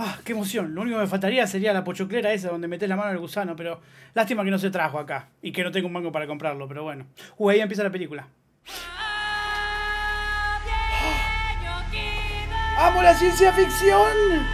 ¡Ah, qué emoción! Lo único que me faltaría sería la pochoclera esa donde metes la mano al gusano, pero lástima que no se trajo acá y que no tengo un mango para comprarlo, pero bueno. Uh, ahí empieza la película. ¡Ah! ¡Amo la ciencia ficción!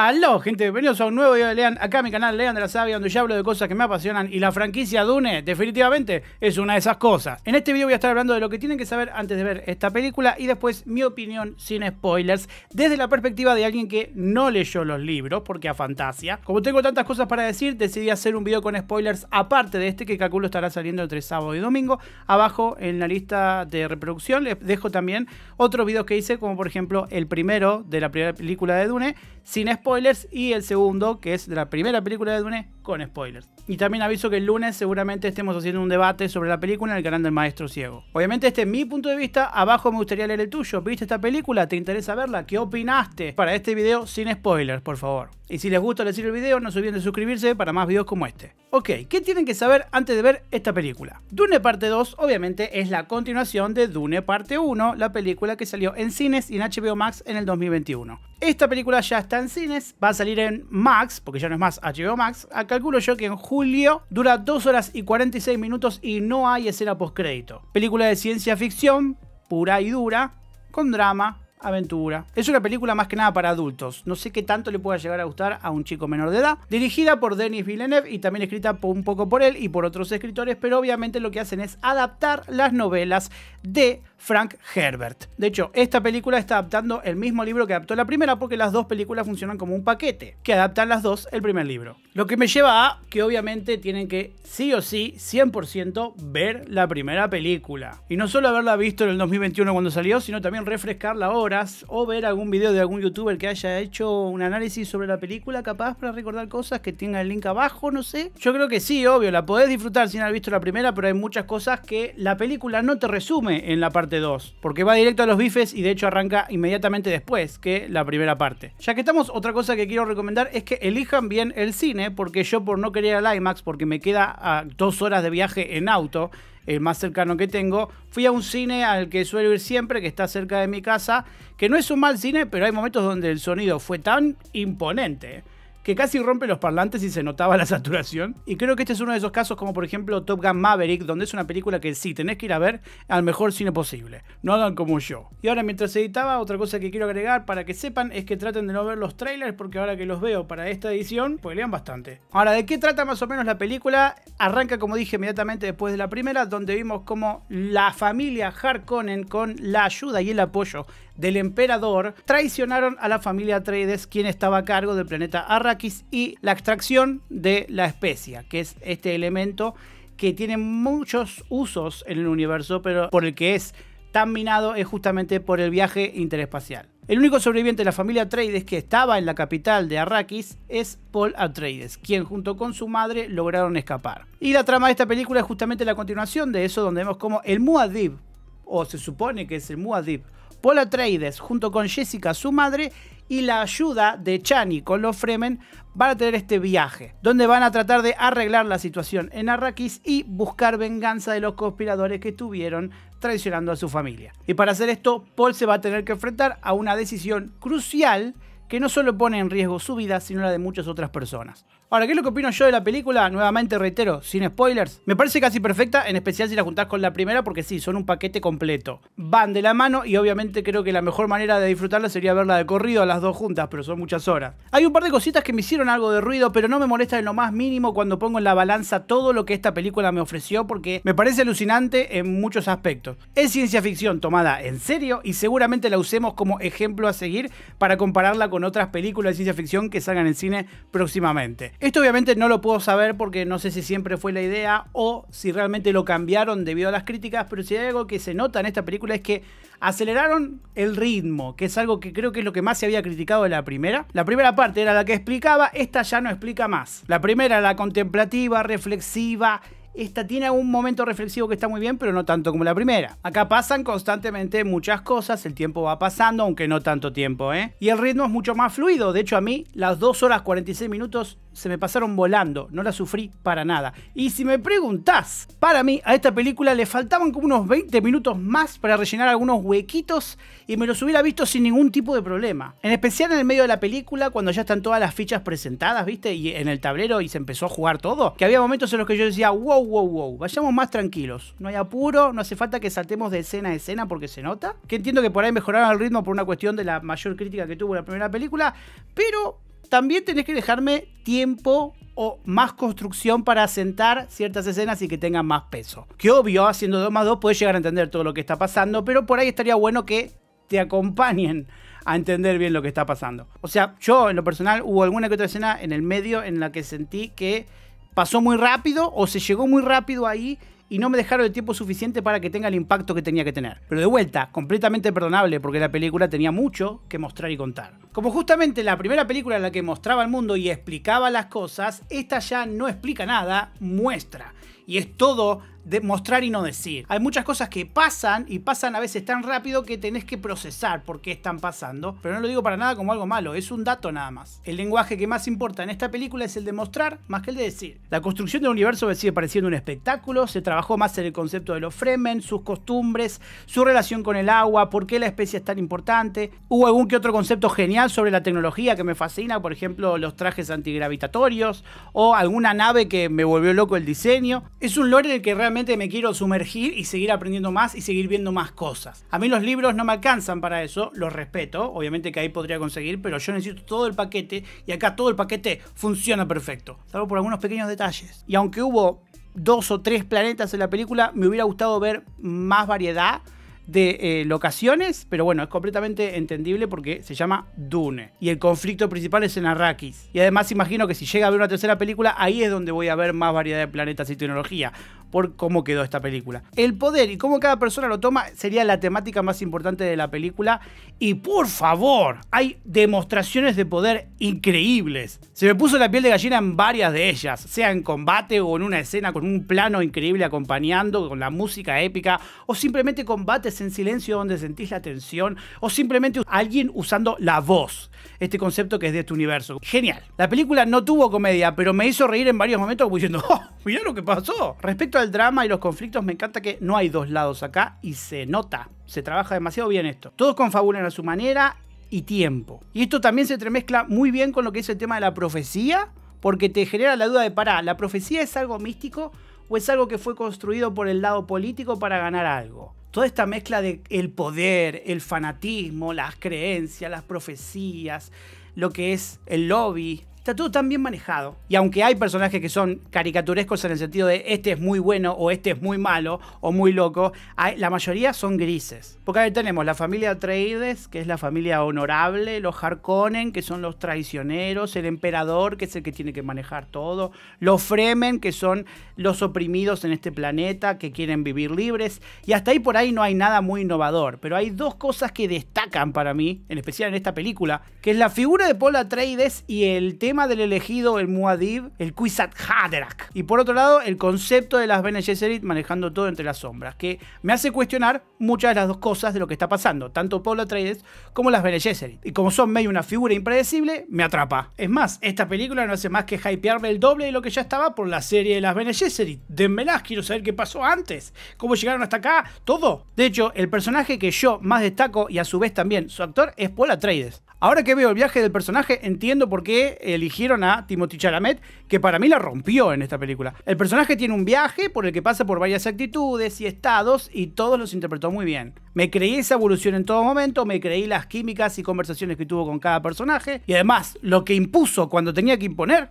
Aló, gente, bienvenidos a un nuevo video de Lean, acá en mi canal Lean de la Sabia, donde ya hablo de cosas que me apasionan y la franquicia Dune definitivamente es una de esas cosas. En este video voy a estar hablando de lo que tienen que saber antes de ver esta película y después mi opinión sin spoilers desde la perspectiva de alguien que no leyó los libros, porque a fantasía. Como tengo tantas cosas para decir, decidí hacer un video con spoilers aparte de este que calculo estará saliendo entre sábado y domingo. Abajo en la lista de reproducción les dejo también otros videos que hice, como por ejemplo el primero de la primera película de Dune, sin spoilers spoilers. Y el segundo, que es de la primera película de Dune, con spoilers. Y también aviso que el lunes seguramente estemos haciendo un debate sobre la película en el canal del Maestro Ciego. Obviamente este es mi punto de vista, abajo me gustaría leer el tuyo. ¿Viste esta película? ¿Te interesa verla? ¿Qué opinaste? Para este video sin spoilers, por favor. Y si les gusta decir el video, no se olviden de suscribirse para más videos como este. Ok, ¿qué tienen que saber antes de ver esta película? Dune Parte 2 obviamente es la continuación de Dune Parte 1, la película que salió en cines y en HBO Max en el 2021. Esta película ya está en cines, va a salir en Max, porque ya no es más HBO Max, acá calculo yo que en julio dura 2 horas y 46 minutos y no hay escena postcrédito. Película de ciencia ficción, pura y dura, con drama, aventura. Es una película más que nada para adultos. No sé qué tanto le pueda llegar a gustar a un chico menor de edad. Dirigida por Denis Villeneuve y también escrita un poco por él y por otros escritores, pero obviamente lo que hacen es adaptar las novelas de Frank Herbert. De hecho, esta película está adaptando el mismo libro que adaptó la primera porque las dos películas funcionan como un paquete, que adaptan las dos el primer libro. Lo que me lleva a que obviamente tienen que sí o sí 100% ver la primera película. Y no solo haberla visto en el 2021 cuando salió, sino también refrescarla ahora o ver algún video de algún youtuber que haya hecho un análisis sobre la película, capaz para recordar cosas que tenga el link abajo, no sé. Yo creo que sí, obvio, la podés disfrutar sin haber visto la primera, pero hay muchas cosas que la película no te resume en la parte 2, porque va directo a los bifes y de hecho arranca inmediatamente después que la primera parte. Ya que estamos, otra cosa que quiero recomendar es que elijan bien el cine, porque yo por no querer al IMAX, porque me queda a dos horas de viaje en auto, el más cercano que tengo, fui a un cine al que suelo ir siempre, que está cerca de mi casa, que no es un mal cine, pero hay momentos donde el sonido fue tan imponente que casi rompe los parlantes y se notaba la saturación. Y creo que este es uno de esos casos como por ejemplo Top Gun Maverick, donde es una película que sí, tenés que ir a ver al mejor cine posible. No hagan como yo. Y ahora mientras editaba, otra cosa que quiero agregar para que sepan es que traten de no ver los trailers porque ahora que los veo para esta edición, pues lean bastante. Ahora, ¿de qué trata más o menos la película? Arranca como dije inmediatamente después de la primera, donde vimos como la familia Harkonnen con la ayuda y el apoyo del emperador traicionaron a la familia Atreides, quien estaba a cargo del planeta Arrakis, y la extracción de la especia, que es este elemento que tiene muchos usos en el universo, pero por el que es tan minado es justamente por el viaje interespacial. El único sobreviviente de la familia Atreides que estaba en la capital de Arrakis es Paul Atreides, quien junto con su madre lograron escapar. Y la trama de esta película es justamente la continuación de eso, donde vemos como el Muad'Dib, o se supone que es el Muad'Dib, Paul Atreides junto con Jessica, su madre, y la ayuda de Chani con los Fremen van a tener este viaje, donde van a tratar de arreglar la situación en Arrakis y buscar venganza de los conspiradores que estuvieron traicionando a su familia. Y para hacer esto, Paul se va a tener que enfrentar a una decisión crucial que no solo pone en riesgo su vida, sino la de muchas otras personas. Ahora, ¿qué es lo que opino yo de la película? Nuevamente reitero, sin spoilers. Me parece casi perfecta, en especial si la juntás con la primera, porque sí, son un paquete completo. Van de la mano y obviamente creo que la mejor manera de disfrutarla sería verla de corrido a las dos juntas, pero son muchas horas. Hay un par de cositas que me hicieron algo de ruido, pero no me molesta en lo más mínimo cuando pongo en la balanza todo lo que esta película me ofreció, porque me parece alucinante en muchos aspectos. Es ciencia ficción tomada en serio y seguramente la usemos como ejemplo a seguir para compararla con con otras películas de ciencia ficción que salgan en cine próximamente. Esto obviamente no lo puedo saber porque no sé si siempre fue la idea o si realmente lo cambiaron debido a las críticas, pero si hay algo que se nota en esta película es que aceleraron el ritmo, que es algo que creo que es lo que más se había criticado de la primera. La primera parte era la que explicaba, esta ya no explica más. La primera, la contemplativa, reflexiva, esta tiene un momento reflexivo que está muy bien, pero no tanto como la primera. Acá pasan constantemente muchas cosas, el tiempo va pasando, aunque no tanto tiempo, ¿eh? Y el ritmo es mucho más fluido. De hecho, a mí, las 2 horas 46 minutos se me pasaron volando, no la sufrí para nada. Y si me preguntás, para mí a esta película le faltaban como unos 20 minutos más para rellenar algunos huequitos y me los hubiera visto sin ningún tipo de problema. En especial en el medio de la película, cuando ya están todas las fichas presentadas, ¿viste? Y en el tablero y se empezó a jugar todo, que había momentos en los que yo decía, wow, wow, wow, vayamos más tranquilos, no hay apuro, no hace falta que saltemos de escena a escena porque se nota. Que entiendo que por ahí mejoraron el ritmo por una cuestión de la mayor crítica que tuvo la primera película, pero también tenés que dejarme tiempo o más construcción para asentar ciertas escenas y que tengan más peso. Que obvio, haciendo 2 más 2 puedes llegar a entender todo lo que está pasando, pero por ahí estaría bueno que te acompañen a entender bien lo que está pasando. O sea, yo en lo personal hubo alguna que otra escena en el medio en la que sentí que pasó muy rápido o se llegó muy rápido ahí y no me dejaron el tiempo suficiente para que tenga el impacto que tenía que tener. Pero de vuelta, completamente perdonable porque la película tenía mucho que mostrar y contar. Como justamente la primera película en la que mostraba el mundo y explicaba las cosas, esta ya no explica nada, muestra. Y es todo de mostrar y no decir. Hay muchas cosas que pasan y pasan a veces tan rápido que tenés que procesar por qué están pasando, pero no lo digo para nada como algo malo, es un dato nada más. El lenguaje que más importa en esta película es el de mostrar más que el de decir. La construcción del universo me sigue pareciendo un espectáculo, se trabajó más en el concepto de los Fremen, sus costumbres, su relación con el agua, por qué la especie es tan importante. Hubo algún que otro concepto genial sobre la tecnología que me fascina, por ejemplo, los trajes antigravitatorios o alguna nave que me volvió loco el diseño. Es un lore en que realmente me quiero sumergir y seguir aprendiendo más y seguir viendo más cosas. A mí los libros no me alcanzan para eso, los respeto, obviamente que ahí podría conseguir, pero yo necesito todo el paquete y acá todo el paquete funciona perfecto, salvo por algunos pequeños detalles. Y aunque hubo dos o tres planetas en la película, me hubiera gustado ver más variedad de eh, locaciones, pero bueno, es completamente entendible porque se llama Dune. Y el conflicto principal es en Arrakis. Y además imagino que si llega a ver una tercera película, ahí es donde voy a ver más variedad de planetas y tecnología por cómo quedó esta película. El poder y cómo cada persona lo toma sería la temática más importante de la película. Y por favor, hay demostraciones de poder increíbles. Se me puso la piel de gallina en varias de ellas, sea en combate o en una escena con un plano increíble acompañando, con la música épica, o simplemente combates en silencio donde sentís la tensión, o simplemente alguien usando la voz. Este concepto que es de este universo. Genial. La película no tuvo comedia, pero me hizo reír en varios momentos diciendo, oh, mirá lo que pasó. Respecto el drama y los conflictos me encanta que no hay dos lados acá y se nota, se trabaja demasiado bien esto. Todos confabulan a su manera y tiempo. Y esto también se entremezcla muy bien con lo que es el tema de la profecía, porque te genera la duda de, pará, ¿la profecía es algo místico o es algo que fue construido por el lado político para ganar algo? Toda esta mezcla de el poder, el fanatismo, las creencias, las profecías, lo que es el lobby, está todo tan bien manejado. Y aunque hay personajes que son caricaturescos en el sentido de este es muy bueno o este es muy malo o muy loco, la mayoría son grises. Porque ahí tenemos la familia Atreides, que es la familia honorable, los Harkonnen, que son los traicioneros, el emperador, que es el que tiene que manejar todo, los Fremen, que son los oprimidos en este planeta, que quieren vivir libres. Y hasta ahí por ahí no hay nada muy innovador, pero hay dos cosas que destacan para mí, en especial en esta película, que es la figura de Paul Atreides y el tema del elegido, el muadib el Kwisat Haderach. Y por otro lado, el concepto de las Bene Gesserit manejando todo entre las sombras, que me hace cuestionar muchas de las dos cosas de lo que está pasando, tanto Paula Atreides como las Bene Gesserit. Y como son medio una figura impredecible, me atrapa. Es más, esta película no hace más que hypearme el doble de lo que ya estaba por la serie de las Bene Gesserit. Denmelas, quiero saber qué pasó antes, cómo llegaron hasta acá, todo. De hecho, el personaje que yo más destaco y a su vez también su actor es Paula Atreides. Ahora que veo el viaje del personaje, entiendo por qué eligieron a Timothy Chalamet, que para mí la rompió en esta película. El personaje tiene un viaje por el que pasa por varias actitudes y estados y todos los interpretó muy bien. Me creí esa evolución en todo momento, me creí las químicas y conversaciones que tuvo con cada personaje y además lo que impuso cuando tenía que imponer,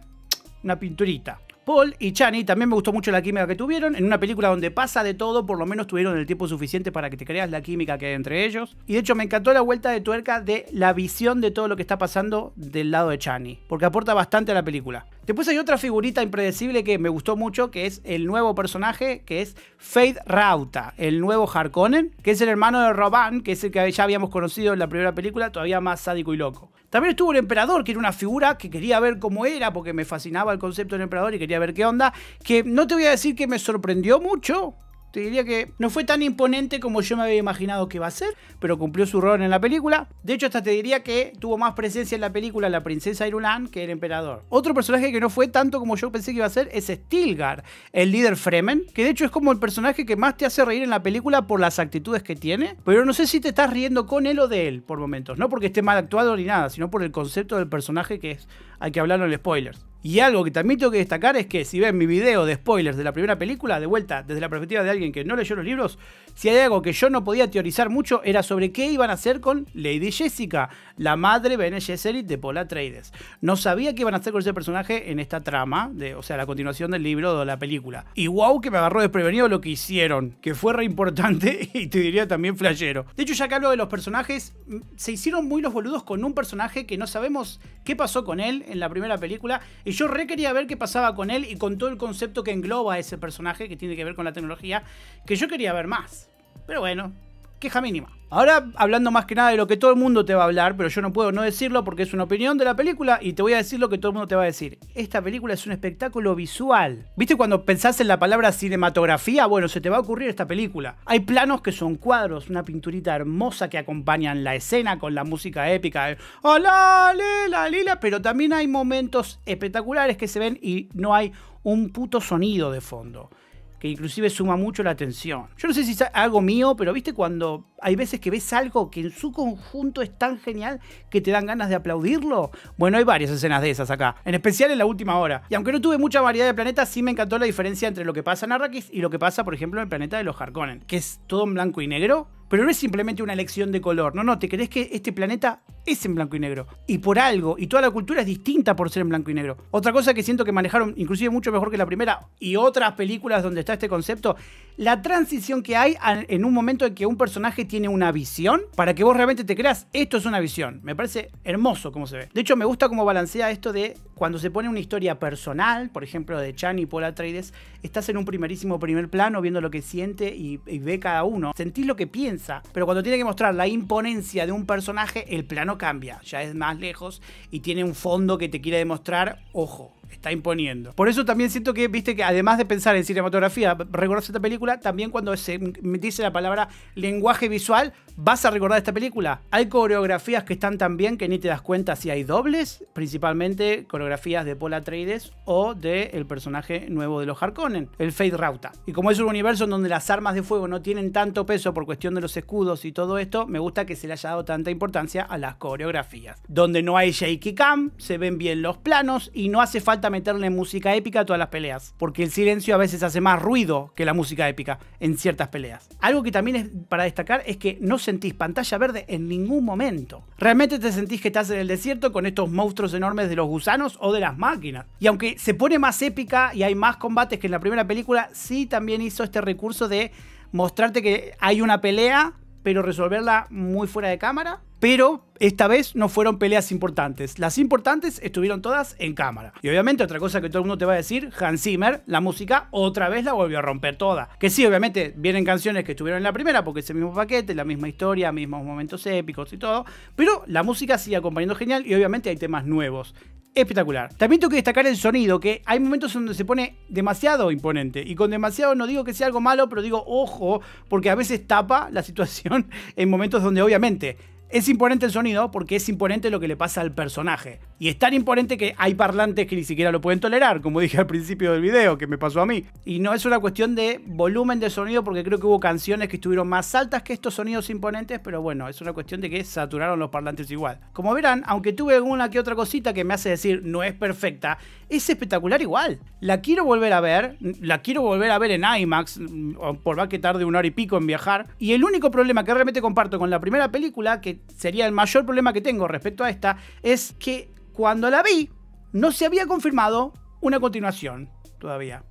una pinturita. Paul y Chani, también me gustó mucho la química que tuvieron, en una película donde pasa de todo, por lo menos tuvieron el tiempo suficiente para que te creas la química que hay entre ellos. Y de hecho me encantó la vuelta de tuerca de la visión de todo lo que está pasando del lado de Chani, porque aporta bastante a la película. Después hay otra figurita impredecible que me gustó mucho, que es el nuevo personaje, que es Faith Rauta, el nuevo Harkonnen, que es el hermano de Roban, que es el que ya habíamos conocido en la primera película, todavía más sádico y loco. También estuvo el emperador, que era una figura que quería ver cómo era, porque me fascinaba el concepto del emperador y quería ver qué onda, que no te voy a decir que me sorprendió mucho, te diría que no fue tan imponente como yo me había imaginado que iba a ser, pero cumplió su rol en la película. De hecho, hasta te diría que tuvo más presencia en la película la princesa Irulan que el emperador. Otro personaje que no fue tanto como yo pensé que iba a ser es Stilgar, el líder Fremen, que de hecho es como el personaje que más te hace reír en la película por las actitudes que tiene, pero no sé si te estás riendo con él o de él por momentos, no porque esté mal actuado ni nada, sino por el concepto del personaje que es, hay que hablarlo en spoilers. Y algo que también tengo que destacar es que si ven mi video de spoilers de la primera película, de vuelta, desde la perspectiva de alguien que no leyó los libros, si hay algo que yo no podía teorizar mucho era sobre qué iban a hacer con Lady Jessica, la madre Bene Gesserit de Paula Trades. No sabía qué iban a hacer con ese personaje en esta trama, de, o sea, la continuación del libro o la película. Y wow que me agarró desprevenido lo que hicieron, que fue re importante y te diría también flayero. De hecho, ya que hablo de los personajes, mm, se hicieron muy los boludos con un personaje que no sabemos qué pasó con él en la primera película y yo re quería ver qué pasaba con él y con todo el concepto que engloba ese personaje que tiene que ver con la tecnología, que yo quería ver más. Pero bueno, queja mínima. Ahora hablando más que nada de lo que todo el mundo te va a hablar, pero yo no puedo no decirlo porque es una opinión de la película y te voy a decir lo que todo el mundo te va a decir. Esta película es un espectáculo visual. ¿Viste cuando pensás en la palabra cinematografía? Bueno, se te va a ocurrir esta película. Hay planos que son cuadros, una pinturita hermosa que acompañan la escena con la música épica. ¡Hola, lila, lila! Pero también hay momentos espectaculares que se ven y no hay un puto sonido de fondo que inclusive suma mucho la atención. Yo no sé si es algo mío, pero viste cuando hay veces que ves algo que en su conjunto es tan genial que te dan ganas de aplaudirlo. Bueno, hay varias escenas de esas acá, en especial en la última hora. Y aunque no tuve mucha variedad de planetas, sí me encantó la diferencia entre lo que pasa en Arrakis y lo que pasa, por ejemplo, en el planeta de los Harkonnen, que es todo en blanco y negro. Pero no es simplemente una elección de color, no, no, te crees que este planeta es en blanco y negro. Y por algo. Y toda la cultura es distinta por ser en blanco y negro. Otra cosa que siento que manejaron inclusive mucho mejor que la primera y otras películas donde está este concepto, la transición que hay en un momento en que un personaje tiene una visión para que vos realmente te creas, esto es una visión. Me parece hermoso cómo se ve. De hecho, me gusta cómo balancea esto de cuando se pone una historia personal, por ejemplo, de Chan y Paul Atreides, estás en un primerísimo primer plano viendo lo que siente y, y ve cada uno. Sentís lo que piensa, pero cuando tiene que mostrar la imponencia de un personaje, el plano cambia, ya es más lejos y tiene un fondo que te quiere demostrar, ojo, está imponiendo. Por eso también siento que, viste, que además de pensar en cinematografía, recordar esta película, también cuando se dice la palabra lenguaje visual, vas a recordar esta película. Hay coreografías que están tan bien que ni te das cuenta si hay dobles, principalmente coreografías de Paul Atreides o del personaje nuevo de los Harkonnen, el Fade Rauta. Y como es un universo en donde las armas de fuego no tienen tanto peso por cuestión de los escudos y todo esto, me gusta que se le haya dado tanta importancia a las coreografías. Donde no hay shaky cam, se ven bien los planos y no hace falta a meterle música épica a todas las peleas, porque el silencio a veces hace más ruido que la música épica en ciertas peleas. Algo que también es para destacar es que no sentís pantalla verde en ningún momento. Realmente te sentís que estás en el desierto con estos monstruos enormes de los gusanos o de las máquinas. Y aunque se pone más épica y hay más combates que en la primera película, sí también hizo este recurso de mostrarte que hay una pelea, pero resolverla muy fuera de cámara pero esta vez no fueron peleas importantes. Las importantes estuvieron todas en cámara. Y obviamente otra cosa que todo el mundo te va a decir, Hans Zimmer, la música otra vez la volvió a romper toda. Que sí, obviamente vienen canciones que estuvieron en la primera porque es el mismo paquete, la misma historia, mismos momentos épicos y todo, pero la música sigue acompañando genial y obviamente hay temas nuevos espectacular. También tengo que destacar el sonido, que hay momentos donde se pone demasiado imponente. Y con demasiado no digo que sea algo malo, pero digo ojo, porque a veces tapa la situación en momentos donde obviamente es imponente el sonido porque es imponente lo que le pasa al personaje. Y es tan imponente que hay parlantes que ni siquiera lo pueden tolerar, como dije al principio del video, que me pasó a mí. Y no es una cuestión de volumen de sonido porque creo que hubo canciones que estuvieron más altas que estos sonidos imponentes, pero bueno, es una cuestión de que saturaron los parlantes igual. Como verán, aunque tuve alguna que otra cosita que me hace decir no es perfecta, es espectacular igual. La quiero volver a ver, la quiero volver a ver en IMAX, mm, por más que tarde una hora y pico en viajar. Y el único problema que realmente comparto con la primera película, que sería el mayor problema que tengo respecto a esta, es que cuando la vi, no se había confirmado una continuación todavía.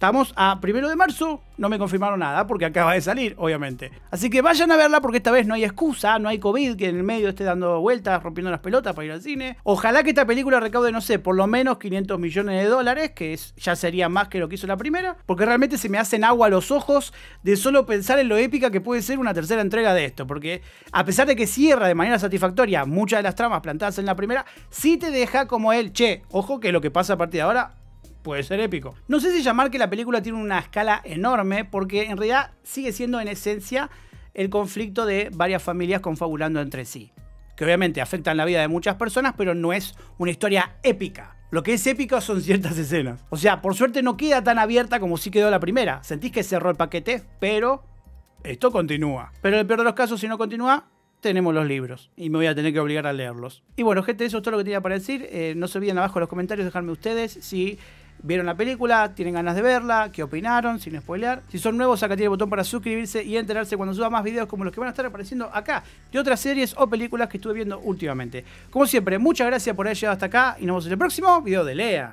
Estamos a primero de marzo, no me confirmaron nada porque acaba de salir, obviamente. Así que vayan a verla porque esta vez no hay excusa, no hay COVID que en el medio esté dando vueltas, rompiendo las pelotas para ir al cine. Ojalá que esta película recaude, no sé, por lo menos 500 millones de dólares, que es, ya sería más que lo que hizo la primera, porque realmente se me hacen agua los ojos de solo pensar en lo épica que puede ser una tercera entrega de esto, porque a pesar de que cierra de manera satisfactoria muchas de las tramas plantadas en la primera, sí te deja como el, che, ojo que lo que pasa a partir de ahora puede ser épico. No sé si llamar que la película tiene una escala enorme, porque en realidad sigue siendo en esencia el conflicto de varias familias confabulando entre sí. Que obviamente afectan la vida de muchas personas, pero no es una historia épica. Lo que es épico son ciertas escenas. O sea, por suerte no queda tan abierta como sí quedó la primera. Sentís que cerró el paquete, pero esto continúa. Pero en el peor de los casos, si no continúa, tenemos los libros y me voy a tener que obligar a leerlos. Y bueno, gente, eso es todo lo que tenía para decir. Eh, no se olviden abajo en los comentarios dejarme ustedes si vieron la película, tienen ganas de verla, qué opinaron, sin spoiler Si son nuevos, acá tiene el botón para suscribirse y enterarse cuando suba más videos como los que van a estar apareciendo acá de otras series o películas que estuve viendo últimamente. Como siempre, muchas gracias por haber llegado hasta acá y nos vemos en el próximo video de Lea.